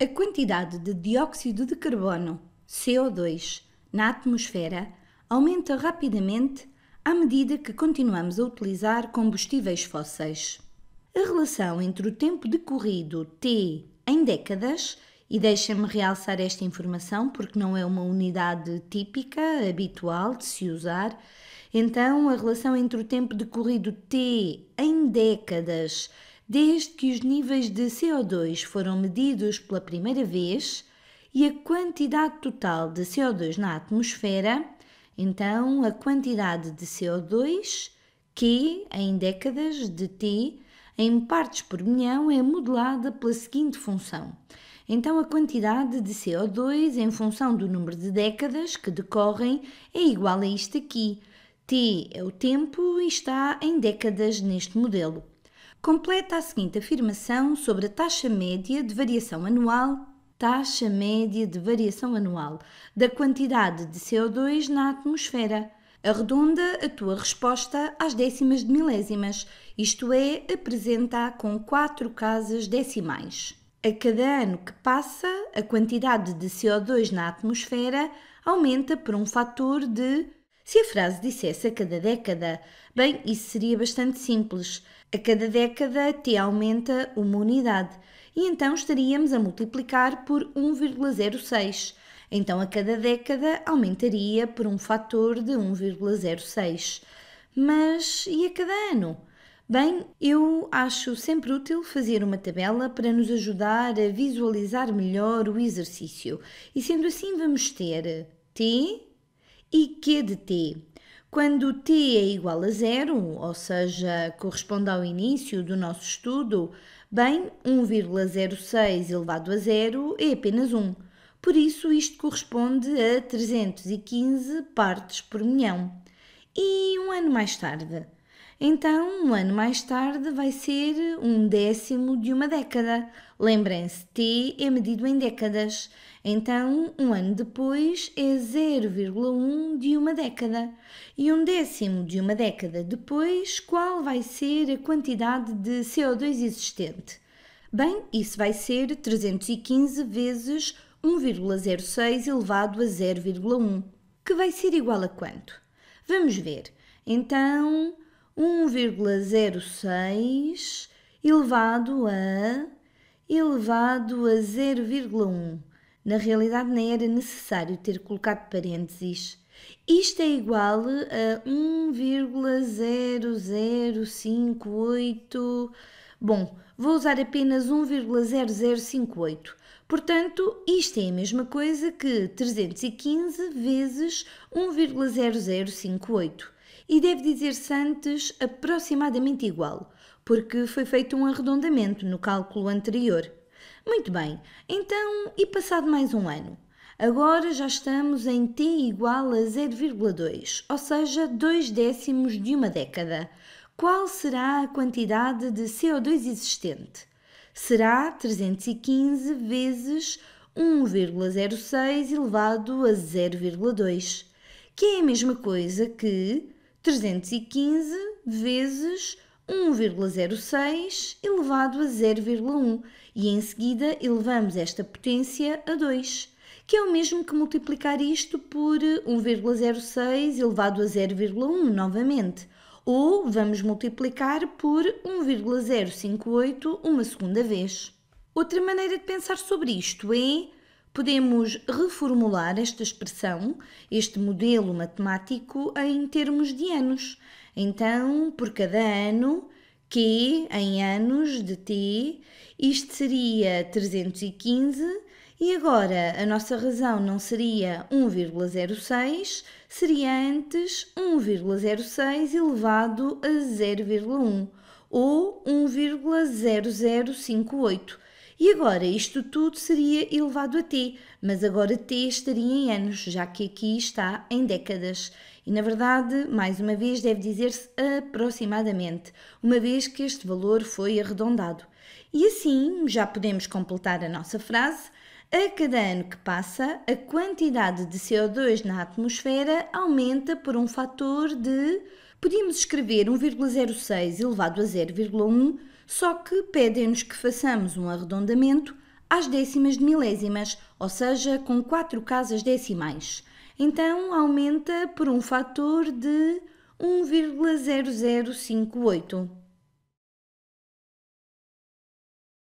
A quantidade de dióxido de carbono, CO2, na atmosfera aumenta rapidamente à medida que continuamos a utilizar combustíveis fósseis. A relação entre o tempo decorrido T em décadas, e deixem-me realçar esta informação porque não é uma unidade típica, habitual de se usar, então a relação entre o tempo decorrido T em décadas desde que os níveis de CO2 foram medidos pela primeira vez e a quantidade total de CO2 na atmosfera, então a quantidade de CO2 que, em décadas de T, em partes por milhão é modelada pela seguinte função. Então, a quantidade de CO2 em função do número de décadas que decorrem é igual a isto aqui. T é o tempo e está em décadas neste modelo. Completa a seguinte afirmação sobre a taxa média de variação anual, taxa média de variação anual da quantidade de CO2 na atmosfera. Arredonda a tua resposta às décimas de milésimas, isto é, apresenta com quatro casas decimais. A cada ano que passa, a quantidade de CO2 na atmosfera aumenta por um fator de se a frase dissesse a cada década, bem, isso seria bastante simples. A cada década T aumenta uma unidade e então estaríamos a multiplicar por 1,06. Então a cada década aumentaria por um fator de 1,06. Mas e a cada ano? Bem, eu acho sempre útil fazer uma tabela para nos ajudar a visualizar melhor o exercício. E sendo assim, vamos ter T e Q de T. Quando t é igual a zero, ou seja, corresponde ao início do nosso estudo, bem, 1,06 elevado a zero é apenas 1. Por isso, isto corresponde a 315 partes por milhão. E um ano mais tarde, então, um ano mais tarde, vai ser um décimo de uma década. Lembrem-se, T é medido em décadas. Então, um ano depois é 0,1 de uma década. E um décimo de uma década depois, qual vai ser a quantidade de CO2 existente? Bem, isso vai ser 315 vezes 1,06 elevado a 0,1, que vai ser igual a quanto? Vamos ver. Então, 1,06 elevado a elevado a 0,1. Na realidade, nem era necessário ter colocado parênteses. Isto é igual a 1,0058. Bom, vou usar apenas 1,0058. Portanto, isto é a mesma coisa que 315 vezes 1,0058 e deve dizer-se antes aproximadamente igual, porque foi feito um arredondamento no cálculo anterior. Muito bem, então e passado mais um ano? Agora já estamos em t igual a 0,2, ou seja, dois décimos de uma década. Qual será a quantidade de CO2 existente? Será 315 vezes 1,06 elevado a 0,2, que é a mesma coisa que 315 vezes 1,06 elevado a 0,1 e em seguida elevamos esta potência a 2, que é o mesmo que multiplicar isto por 1,06 elevado a 0,1 novamente, ou vamos multiplicar por 1,058 uma segunda vez. Outra maneira de pensar sobre isto é podemos reformular esta expressão, este modelo matemático, em termos de anos. Então, por cada ano, Q em anos de T, isto seria 315, e agora a nossa razão não seria 1,06, seria antes 1,06 elevado a 0,1 ou 1,0058 e agora isto tudo seria elevado a t, mas agora t estaria em anos, já que aqui está em décadas. E na verdade, mais uma vez, deve dizer-se aproximadamente, uma vez que este valor foi arredondado. E assim já podemos completar a nossa frase. A cada ano que passa, a quantidade de CO2 na atmosfera aumenta por um fator de podíamos escrever 1,06 elevado a 0,1, só que pedem-nos que façamos um arredondamento às décimas de milésimas, ou seja, com 4 casas decimais. Então aumenta por um fator de 1,0058.